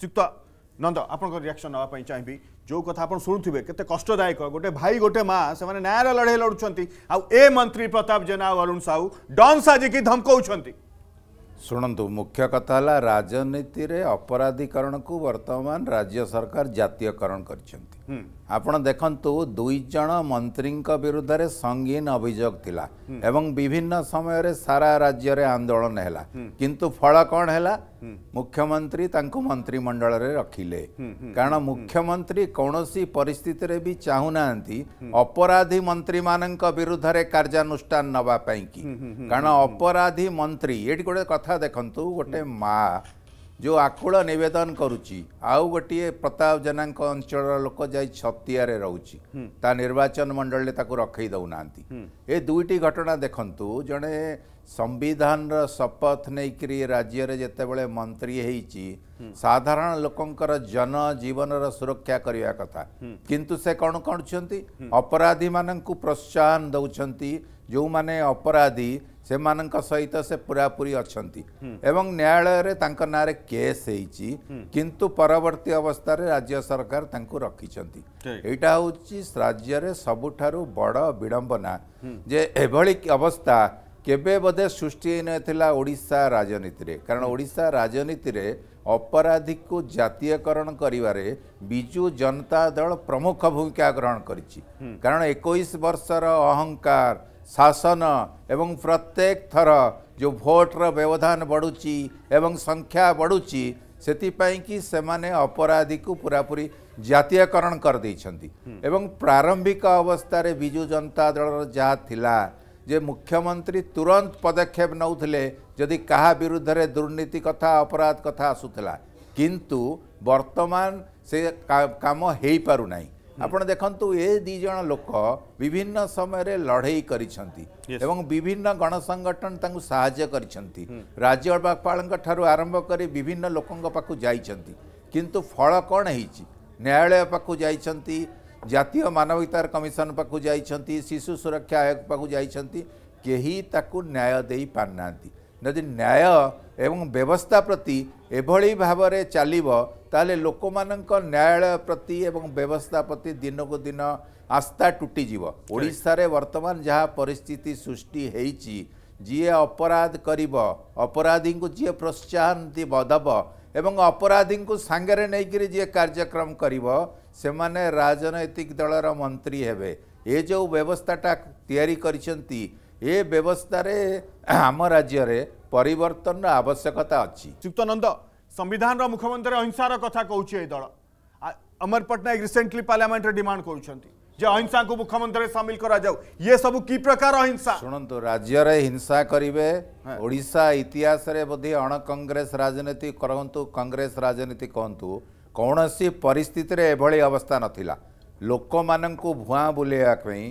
ଶ୍ରୀଯୁକ୍ତ ନନ୍ଦ ଆପଣଙ୍କ ରିଆକ୍ସନ୍ ନେବା ପାଇଁ ଚାହିଁବି ଯେଉଁ କଥା ଆପଣ ଶୁଣୁଥିବେ କେତେ କଷ୍ଟଦାୟକ ଗୋଟେ ଭାଇ ଗୋଟେ ମା ସେମାନେ ନ୍ୟାୟର ଲଢ଼େଇ ଲଢ଼ୁଛନ୍ତି ଆଉ ଏ ମନ୍ତ୍ରୀ ପ୍ରତାପ ଜେନା ଆଉ ଅରୁଣ ସାହୁ ଡନ୍ ସାଜିକି ଧମକଉଛନ୍ତି ଶୁଣନ୍ତୁ ମୁଖ୍ୟ କଥା ହେଲା ରାଜନୀତିରେ ଅପରାଧୀକରଣକୁ ବର୍ତ୍ତମାନ ରାଜ୍ୟ ସରକାର ଜାତୀୟକରଣ କରିଛନ୍ତି Hmm. ଆପଣ ଦେଖନ୍ତୁ ଦୁଇ ଜଣ ମନ୍ତ୍ରୀଙ୍କ ବିରୁଦ୍ଧରେ ସଙ୍ଗୀନ ଅଭିଯୋଗ ଥିଲା hmm. ଏବଂ ବିଭିନ୍ନ ସମୟରେ ସାରା ରାଜ୍ୟରେ ଆନ୍ଦୋଳନ ହେଲା hmm. କିନ୍ତୁ ଫଳ କ'ଣ ହେଲା ମୁଖ୍ୟମନ୍ତ୍ରୀ ତାଙ୍କୁ ମନ୍ତ୍ରିମଣ୍ଡଳରେ ରଖିଲେ କାରଣ ମୁଖ୍ୟମନ୍ତ୍ରୀ କୌଣସି ପରିସ୍ଥିତିରେ ବି ଚାହୁଁନାହାନ୍ତି ଅପରାଧୀ ମନ୍ତ୍ରୀମାନଙ୍କ ବିରୁଦ୍ଧରେ କାର୍ଯ୍ୟାନୁଷ୍ଠାନ ନେବା ପାଇଁକି କାରଣ ଅପରାଧୀ ମନ୍ତ୍ରୀ ଏଠି ଗୋଟେ କଥା ଦେଖନ୍ତୁ ଗୋଟେ ମା' ଯେଉଁ ଆକୁଳ ନିବେଦନ କରୁଛି ଆଉ ଗୋଟିଏ ପ୍ରତାପ ଜେନାଙ୍କ ଅଞ୍ଚଳର ଲୋକ ଯାଇ ଛତିଆରେ ରହୁଛି ତା ନିର୍ବାଚନ ମଣ୍ଡଳୀରେ ତାକୁ ରଖେଇ ଦେଉନାହାନ୍ତି ଏ ଦୁଇଟି ଘଟଣା ଦେଖନ୍ତୁ ଜଣେ ସମ୍ବିଧାନର ଶପଥ ନେଇକରି ରାଜ୍ୟରେ ଯେତେବେଳେ ମନ୍ତ୍ରୀ ହେଇଛି ସାଧାରଣ ଲୋକଙ୍କର ଜନଜୀବନର ସୁରକ୍ଷା କରିବା କଥା କିନ୍ତୁ ସେ କ'ଣ କରୁଛନ୍ତି ଅପରାଧୀମାନଙ୍କୁ ପ୍ରୋତ୍ସାହନ ଦେଉଛନ୍ତି ଯେଉଁମାନେ ଅପରାଧୀ ସେମାନଙ୍କ ସହିତ ସେ ପୁରାପୁରି ଅଛନ୍ତି ଏବଂ ନ୍ୟାୟାଳୟରେ ତାଙ୍କ ନାଁରେ କେସ୍ ହେଇଛି କିନ୍ତୁ ପରବର୍ତ୍ତୀ ଅବସ୍ଥାରେ ରାଜ୍ୟ ସରକାର ତାଙ୍କୁ ରଖିଛନ୍ତି ଏଇଟା ହେଉଛି ରାଜ୍ୟରେ ସବୁଠାରୁ ବଡ଼ ବିଡ଼ମ୍ବନା ଯେ ଏଭଳି ଅବସ୍ଥା କେବେ ବୋଧେ ସୃଷ୍ଟି ହେଇନଥିଲା ଓଡ଼ିଶା ରାଜନୀତିରେ କାରଣ ଓଡ଼ିଶା ରାଜନୀତିରେ ଅପରାଧୀକୁ ଜାତୀୟକରଣ କରିବାରେ ବିଜୁ ଜନତା ଦଳ ପ୍ରମୁଖ ଭୂମିକା ଗ୍ରହଣ କରିଛି କାରଣ ଏକୋଇଶ ବର୍ଷର ଅହଙ୍କାର ଶାସନ ଏବଂ ପ୍ରତ୍ୟେକ ଥର ଯେଉଁ ଭୋଟ୍ର ବ୍ୟବଧାନ ବଢ଼ୁଛି ଏବଂ ସଂଖ୍ୟା ବଢ଼ୁଛି ସେଥିପାଇଁକି ସେମାନେ ଅପରାଧୀକୁ ପୁରାପୁରି ଜାତୀୟକରଣ କରିଦେଇଛନ୍ତି ଏବଂ ପ୍ରାରମ୍ଭିକ ଅବସ୍ଥାରେ ବିଜୁ ଜନତା ଦଳର ଯାହା ଥିଲା ଯେ ମୁଖ୍ୟମନ୍ତ୍ରୀ ତୁରନ୍ତ ପଦକ୍ଷେପ ନେଉଥିଲେ ଯଦି କାହା ବିରୁଦ୍ଧରେ ଦୁର୍ନୀତି କଥା ଅପରାଧ କଥା ଆସୁଥିଲା କିନ୍ତୁ ବର୍ତ୍ତମାନ ସେ କାମ ହୋଇପାରୁନାହିଁ ଆପଣ ଦେଖନ୍ତୁ ଏ ଦୁଇ ଜଣ ଲୋକ ବିଭିନ୍ନ ସମୟରେ ଲଢ଼େଇ କରିଛନ୍ତି ଏବଂ ବିଭିନ୍ନ ଗଣସଂଗଠନ ତାଙ୍କୁ ସାହାଯ୍ୟ କରିଛନ୍ତି ରାଜ୍ୟପାଳଙ୍କ ଠାରୁ ଆରମ୍ଭ କରି ବିଭିନ୍ନ ଲୋକଙ୍କ ପାଖକୁ ଯାଇଛନ୍ତି କିନ୍ତୁ ଫଳ କ'ଣ ହେଇଛି ନ୍ୟାୟାଳୟ ପାଖକୁ ଯାଇଛନ୍ତି ଜାତୀୟ ମାନବାଧିକାର କମିଶନ ପାଖକୁ ଯାଇଛନ୍ତି ଶିଶୁ ସୁରକ୍ଷା ଆୟୋଗ ପାଖକୁ ଯାଇଛନ୍ତି କେହି ତାକୁ ନ୍ୟାୟ ଦେଇପାରୁନାହାନ୍ତି ଯଦି ନ୍ୟାୟ ଏବଂ ବ୍ୟବସ୍ଥା ପ୍ରତି ଏଭଳି ଭାବରେ ଚାଲିବ ତାହେଲେ ଲୋକମାନଙ୍କ ନ୍ୟାୟାଳୟ ପ୍ରତି ଏବଂ ବ୍ୟବସ୍ଥା ପ୍ରତି ଦିନକୁ ଦିନ ଆସ୍ଥା ଟୁଟିଯିବ ଓଡ଼ିଶାରେ ବର୍ତ୍ତମାନ ଯାହା ପରିସ୍ଥିତି ସୃଷ୍ଟି ହେଇଛି ଯିଏ ଅପରାଧ କରିବ ଅପରାଧୀଙ୍କୁ ଯିଏ ପ୍ରୋତ୍ସାହନ ଦେବ ଏବଂ ଅପରାଧୀଙ୍କୁ ସାଙ୍ଗରେ ନେଇକରି ଯିଏ କାର୍ଯ୍ୟକ୍ରମ କରିବ ସେମାନେ ରାଜନୈତିକ ଦଳର ମନ୍ତ୍ରୀ ହେବେ ଏ ଯେଉଁ ବ୍ୟବସ୍ଥାଟା ତିଆରି କରିଛନ୍ତି ଏ ବ୍ୟବସ୍ଥାରେ ଆମ ରାଜ୍ୟରେ ପରିବର୍ତ୍ତନର ଆବଶ୍ୟକତା ଅଛି ଯୁକ୍ତ ନନ୍ଦ संविधान मुखमंत्री अहिंसार कथा कौच दल Amar Pattanaik recently parliament demand कर যে অহিংসা মুখ্যমন্ত্রী সামিল করা যাও ইয়ে সব কি প্রকার অহিংসা শুণন্তু রাজ্যের হিংসা করবে ওড়িশা ইতিহাসে বোধে অণ কংগ্রেস রাজনীতি করতু কংগ্রেস রাজনীতি কহতু কৌশি পরিস্থিতিরে এভাবে অবস্থা নথিলা ଲୋକମାନଙ୍କୁ ଭୁଆଁ ବୁଲେଇବା ପାଇଁ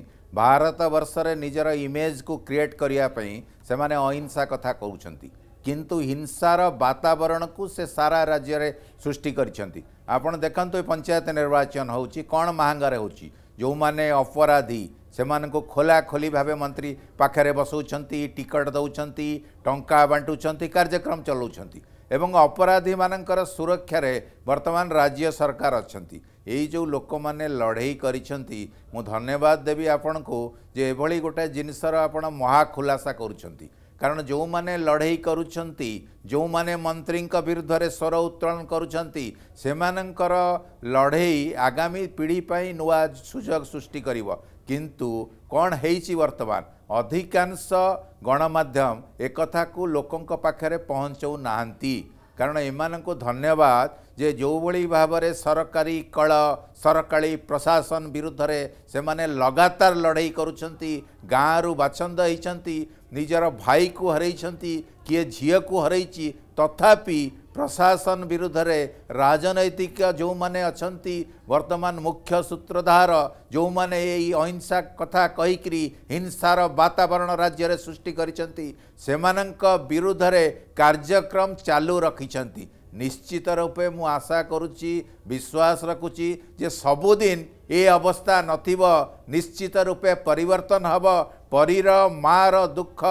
ଭାରତ ବର୍ଷରେ ନିଜର ଇମେଜକୁ କ୍ରିଏଟ୍ କରିବା ପାଇଁ ସେମାନେ ଅହିଂସା କଥା କହୁଛନ୍ତି କିନ୍ତୁ ହିଂସାର ବାତାବରଣକୁ ସେ ସାରା ରାଜ୍ୟରେ ସୃଷ୍ଟି କରିଛନ୍ତି ଆପଣ ଦେଖନ୍ତୁ ଏ ପଞ୍ଚାୟତ ନିର୍ବାଚନ ହେଉଛି କ'ଣ ମାହାଙ୍ଗାରେ ହେଉଛି ଯେଉଁମାନେ ଅପରାଧୀ ସେମାନଙ୍କୁ ଖୋଲାଖୋଲି ଭାବେ ମନ୍ତ୍ରୀ ପାଖରେ ବସାଉଛନ୍ତି ଟିକଟ ଦେଉଛନ୍ତି ଟଙ୍କା ବାଣ୍ଟୁଛନ୍ତି କାର୍ଯ୍ୟକ୍ରମ ଚଲାଉଛନ୍ତି ଏବଂ ଅପରାଧୀମାନଙ୍କର ସୁରକ୍ଷାରେ ବର୍ତ୍ତମାନ ରାଜ୍ୟ ସରକାର ଅଛନ୍ତି ଏଇ ଯେଉଁ ଲୋକମାନେ ଲଢ଼େଇ କରିଛନ୍ତି ମୁଁ ଧନ୍ୟବାଦ ଦେବି ଆପଣଙ୍କୁ ଯେ ଏଭଳି ଗୋଟେ ଜିନିଷର ଆପଣ ମହା ଖୁଲାସା କରୁଛନ୍ତି କାରଣ ଯେଉଁମାନେ ଲଢ଼େଇ କରୁଛନ୍ତି ଯେଉଁମାନେ ମନ୍ତ୍ରୀଙ୍କ ବିରୁଦ୍ଧରେ ସ୍ୱର ଉତ୍ତୋଳନ କରୁଛନ୍ତି ସେମାନଙ୍କର ଲଢ଼େଇ ଆଗାମୀ ପିଢ଼ି ପାଇଁ ନୂଆ ସୁଯୋଗ ସୃଷ୍ଟି କରିବ କିନ୍ତୁ କ'ଣ ହେଇଛି ବର୍ତ୍ତମାନ ଅଧିକାଂଶ ଗଣମାଧ୍ୟମ ଏକଥାକୁ ଲୋକଙ୍କ ପାଖରେ ପହଞ୍ଚଉ ନାହାନ୍ତି କାରଣ ଏମାନଙ୍କୁ ଧନ୍ୟବାଦ ଯେ ଯେଉଁଭଳି ଭାବରେ ସରକାରୀ କଳ ସରକାରୀ ପ୍ରଶାସନ ବିରୁଦ୍ଧରେ ସେମାନେ ଲଗାତାର ଲଢ଼େଇ କରୁଛନ୍ତି ଗାଁରୁ ବାଛନ୍ଦ ହେଇଛନ୍ତି ନିଜର ଭାଇକୁ ହରେଇଛନ୍ତି କିଏ ଝିଅକୁ ହରେଇଛି ତଥାପି ପ୍ରଶାସନ ବିରୁଦ୍ଧରେ ରାଜନୈତିକ ଯେଉଁମାନେ ଅଛନ୍ତି ବର୍ତ୍ତମାନ ମୁଖ୍ୟ ସୂତ୍ରଧାର ଯେଉଁମାନେ ଏଇ ଅହିଂସା କଥା କହିକରି ହିଂସାର ବାତାବରଣ ରାଜ୍ୟରେ ସୃଷ୍ଟି କରିଛନ୍ତି ସେମାନଙ୍କ ବିରୁଦ୍ଧରେ କାର୍ଯ୍ୟକ୍ରମ ଚାଲୁ ରଖିଛନ୍ତି ନିଶ୍ଚିତ ରୂପେ ମୁଁ ଆଶା କରୁଛି ବିଶ୍ୱାସ ରଖୁଛି ଯେ ସବୁଦିନ ଏ ଅବସ୍ଥା ନଥିବ ନିଶ୍ଚିତ ରୂପେ ପରିବର୍ତ୍ତନ ହେବ ପରୀର ମାଆର ଦୁଃଖ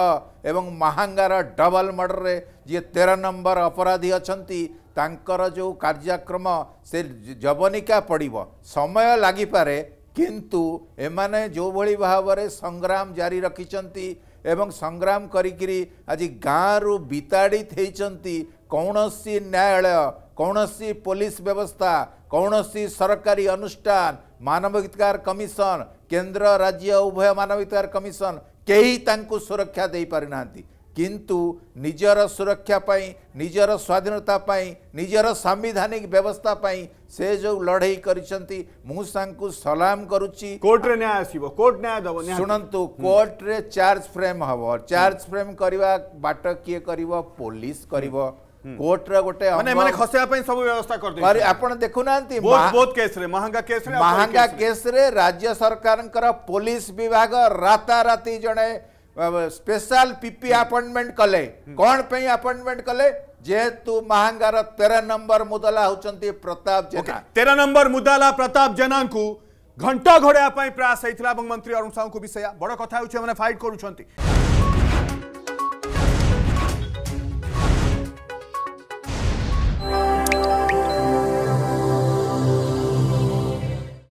ଏବଂ ମାହାଙ୍ଗାର ଡବଲ ମର୍ଡ଼ରରେ ଯିଏ ତେର ନମ୍ବର ଅପରାଧୀ ଅଛନ୍ତି ତାଙ୍କର ଯେଉଁ କାର୍ଯ୍ୟକ୍ରମ ସେ ଯବନିକା ପଡ଼ିବ ସମୟ ଲାଗିପାରେ କିନ୍ତୁ ଏମାନେ ଯେଉଁଭଳି ଭାବରେ ସଂଗ୍ରାମ ଜାରି ରଖିଛନ୍ତି ଏବଂ ସଂଗ୍ରାମ କରିକିରି ଆଜି ଗାଁରୁ ବିତାଡ଼ିତ ହେଇଛନ୍ତି କୌଣସି ନ୍ୟାୟାଳୟ କୌଣସି ପୋଲିସ ବ୍ୟବସ୍ଥା କୌଣସି ସରକାରୀ ଅନୁଷ୍ଠାନ ମାନବାଧିକାର କମିଶନ କେନ୍ଦ୍ର ରାଜ୍ୟ ଉଭୟ ମାନବାଧିକାର କମିଶନ କେହି ତାଙ୍କୁ ସୁରକ୍ଷା ଦେଇପାରିନାହାନ୍ତି କିନ୍ତୁ ନିଜର ସୁରକ୍ଷା ପାଇଁ ନିଜର ସ୍ୱାଧୀନତା ପାଇଁ ନିଜର ସାମ୍ବିଧାନିକ ବ୍ୟବସ୍ଥା ପାଇଁ ସେ ଯେଉଁ ଲଢ଼େଇ କରିଛନ୍ତି ମୁଁ ତାଙ୍କୁ ସଲାମ କରୁଛି କୋର୍ଟରେ ନ୍ୟାୟ ଆସିବ କୋର୍ଟ ନ୍ୟାୟ ଦେବ ଶୁଣନ୍ତୁ କୋର୍ଟରେ ଚାର୍ଜ ଫ୍ରେମ୍ ହେବ ଚାର୍ଜ ଫ୍ରେମ୍ କରିବା ବାଟ କିଏ କରିବ ପୋଲିସ କରିବ କୋର୍ଟର ଗୋଟେ ଖସେଇବା ପାଇଁ ସବୁ ବ୍ୟବସ୍ଥା କରିଦେଇ ଆପଣ ଦେଖୁନାହାନ୍ତି ମହାଙ୍ଗା କେସ୍ରେ ମହାଙ୍ଗା କେସ୍ରେ ରାଜ୍ୟ ସରକାରଙ୍କର ପୋଲିସ ବିଭାଗ ରାତାରାତି ଜଣେ ସ୍ପେଶାଲ ପିପି ଆପଏଣ୍ଟମେଣ୍ଟ କଲେ କ'ଣ ପାଇଁ ଆପଏଣ୍ଟମେଣ୍ଟ କଲେ ଯେହେତୁ ମହାଙ୍ଗାର ତେର ନମ୍ବର ମୁଦଲା ହେଉଛନ୍ତି ପ୍ରତାପ ଜେନା ତେର ନମ୍ବର ମୁଦଲା ପ୍ରତାପ ଜେନାଙ୍କୁ ଘଣ୍ଟ ଘୋଡ଼ାଇବା ପାଇଁ ପ୍ରୟାସ ହେଇଥିଲା ଏବଂ ମନ୍ତ୍ରୀ ଅରୁଣ ସାହୁଙ୍କୁ ବି ସେୟା ବଡ଼ କଥା ହେଉଛି ସେମାନେ ଫାଇଟ୍ କରୁଛନ୍ତି